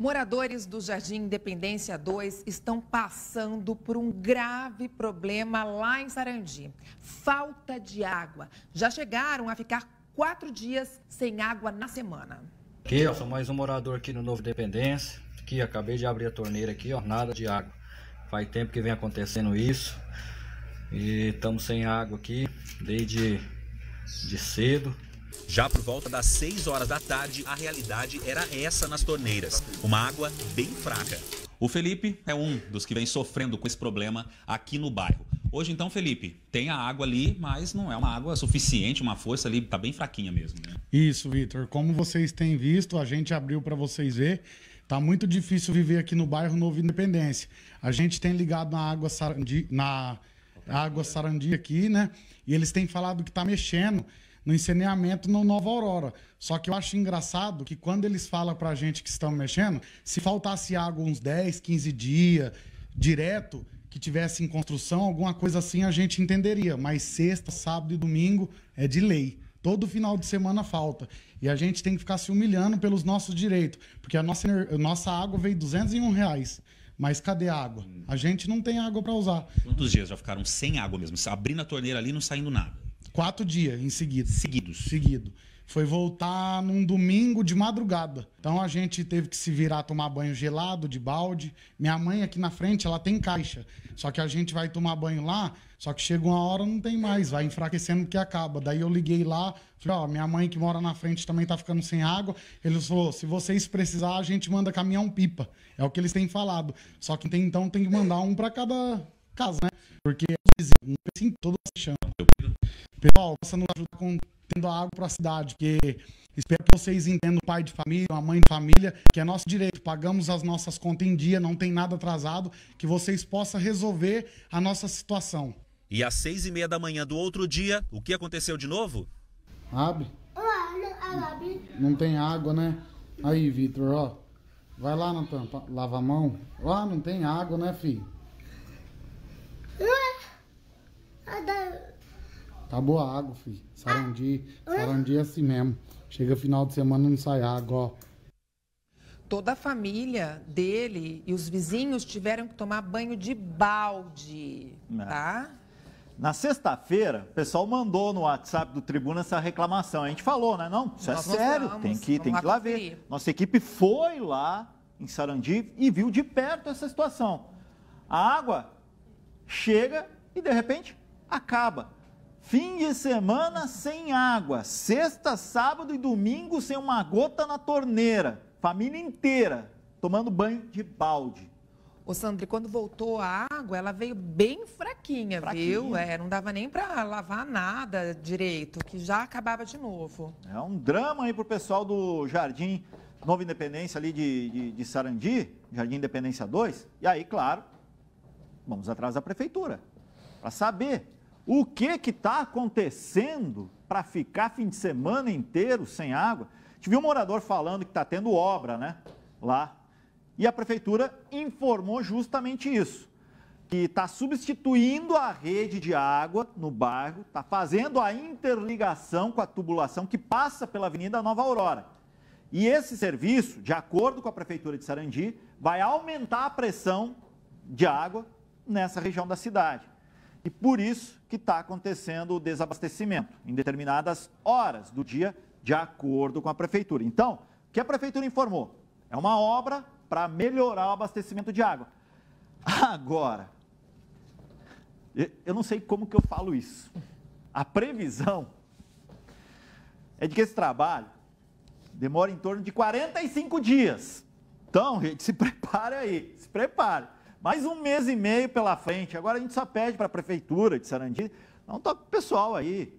Moradores do Jardim Independência 2 estão passando por um grave problema lá em Sarandi. Falta de água. Já chegaram a ficar quatro dias sem água na semana. Aqui, ó, sou mais um morador aqui no Novo Dependência. Aqui, acabei de abrir a torneira aqui, ó, nada de água. Faz tempo que vem acontecendo isso. E estamos sem água aqui desde de cedo. Já por volta das 6 horas da tarde, a realidade era essa nas torneiras: uma água bem fraca. O Felipe é um dos que vem sofrendo com esse problema aqui no bairro. Hoje, então, Felipe, tem a água ali, mas não é uma água suficiente, uma força ali, tá bem fraquinha mesmo. Né? Isso, Vitor. Como vocês têm visto, a gente abriu para vocês ver. Tá muito difícil viver aqui no bairro Novo Independência. A gente tem ligado na água sarandi, na água sarandi aqui, né? E eles têm falado que tá mexendo no encaminhamento no Nova Aurora. Só que eu acho engraçado que quando eles falam pra gente que estão mexendo, se faltasse água uns 10, 15 dias direto, que tivesse em construção, alguma coisa assim a gente entenderia. Mas sexta, sábado e domingo é de lei. Todo final de semana falta. E a gente tem que ficar se humilhando pelos nossos direitos. Porque a nossa, a nossa água veio 201 reais. Mas cadê a água? A gente não tem água para usar. Quantos dias já ficaram sem água mesmo? Abrindo a torneira ali não saindo nada. Quatro dias em seguida. Seguidos. Seguido. Foi voltar num domingo de madrugada. Então a gente teve que se virar tomar banho gelado, de balde. Minha mãe aqui na frente, ela tem caixa. Só que a gente vai tomar banho lá, só que chega uma hora não tem mais, vai enfraquecendo que acaba. Daí eu liguei lá, falei, ó, oh, minha mãe que mora na frente também tá ficando sem água. Eles falou, se vocês precisar, a gente manda caminhão pipa. É o que eles têm falado. Só que então tem que mandar um para cada casa, né? Porque eles é dizem, todo mundo chama. Pessoal, possa nos com tendo água para a cidade, que espero que vocês entendam pai de família, a mãe de família, que é nosso direito, pagamos as nossas contas em dia, não tem nada atrasado, que vocês possam resolver a nossa situação. E às seis e meia da manhã do outro dia, o que aconteceu de novo? Abre. Não tem água, né? Aí, Vitor, ó. Vai lá na tampa, lava a mão. Ó, não tem água, né, filho? Tá boa água, filho. Sarandi. Ah, Sarandi é assim mesmo. Chega final de semana não sai água, ó. Toda a família dele e os vizinhos tiveram que tomar banho de balde, é. tá? Na sexta-feira, o pessoal mandou no WhatsApp do Tribuna essa reclamação. A gente falou, né? Não, isso é Nós é sério, vamos, tem que, tem lá que lá conferir. ver. Nossa equipe foi lá em Sarandi e viu de perto essa situação. A água chega e, de repente, acaba. Fim de semana sem água. Sexta, sábado e domingo sem uma gota na torneira. Família inteira tomando banho de balde. Ô, Sandri, quando voltou a água, ela veio bem fraquinha, fraquinha. viu? É, não dava nem para lavar nada direito, que já acabava de novo. É um drama aí pro pessoal do Jardim Nova Independência ali de, de, de Sarandi, Jardim Independência 2. E aí, claro, vamos atrás da prefeitura para saber o que que está acontecendo para ficar fim de semana inteiro sem água? Tive um morador falando que está tendo obra, né? Lá. E a prefeitura informou justamente isso. Que está substituindo a rede de água no bairro, está fazendo a interligação com a tubulação que passa pela Avenida Nova Aurora. E esse serviço, de acordo com a Prefeitura de Sarandi, vai aumentar a pressão de água nessa região da cidade. E por isso que está acontecendo o desabastecimento em determinadas horas do dia, de acordo com a prefeitura. Então, o que a prefeitura informou? É uma obra para melhorar o abastecimento de água. Agora, eu não sei como que eu falo isso. A previsão é de que esse trabalho demora em torno de 45 dias. Então, gente, se prepare aí, se prepare. Mais um mês e meio pela frente. Agora a gente só pede para a prefeitura de Sarandi, não um toque pessoal aí,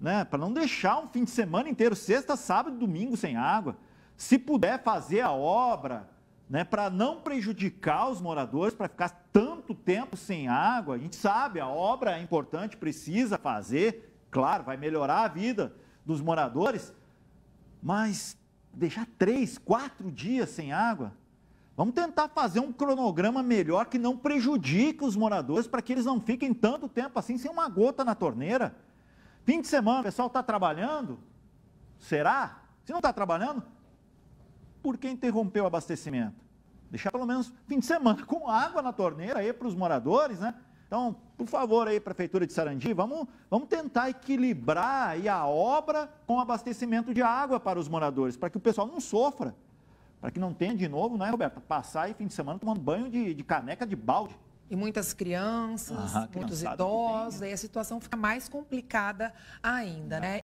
né? Para não deixar um fim de semana inteiro, sexta, sábado, domingo sem água. Se puder fazer a obra, né, para não prejudicar os moradores, para ficar tanto tempo sem água. A gente sabe, a obra é importante, precisa fazer, claro, vai melhorar a vida dos moradores, mas deixar três, quatro dias sem água, Vamos tentar fazer um cronograma melhor que não prejudique os moradores para que eles não fiquem tanto tempo assim sem uma gota na torneira. Fim de semana, o pessoal está trabalhando? Será? Se não está trabalhando, por que interrompeu o abastecimento? Deixar pelo menos fim de semana com água na torneira aí para os moradores, né? Então, por favor, aí, Prefeitura de Sarandi, vamos, vamos tentar equilibrar aí a obra com o abastecimento de água para os moradores, para que o pessoal não sofra. Para que não tenha de novo, né, Roberta? Passar aí fim de semana tomando banho de, de caneca de balde. E muitas crianças, ah, muitos idosos, né? aí a situação fica mais complicada ainda, ah. né?